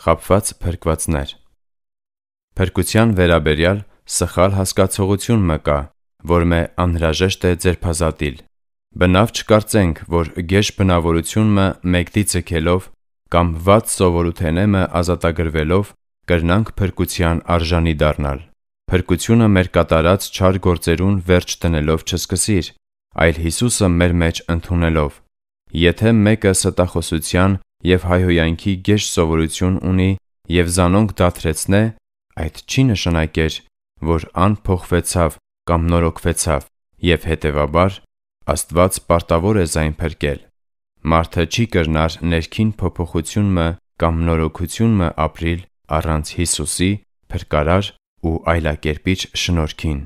Խապված փրկվածներ Փրկության վերաբերյալ սխալ հասկացողություն մկա, որ մե անհրաժեշտ է ձերբազատիլ։ Բնավ չկարծենք, որ գեշ բնավորությունը մեկտի ցկելով կամ ված սովորութենեմը ազատագրվելով կրնանք փրկության արժանի դառնալ։ Փրկությունը մեր կատարած չար գործերուն վերջ տնելով չսկսիր, այլ Հիսուսը մեր մեջ ընդունելով։ Եթե մեկը ստախոսության եւ հայհոյանքի գեշ սովորություն ունի եւ զանոնք դաթրեցնե, այդ չի նշանակեր, որ անփոխվեցավ կամ նորոգվեցավ եւ հետեւաբար Աստված պարտավոր է զայն փրկել։ Մարդը չի կրնար ներքին փոփոխությունը կամ նորոգությունը ապրիլ առանց Հիսուսի, փրկարար ու այլակերպիչ շնորհքին։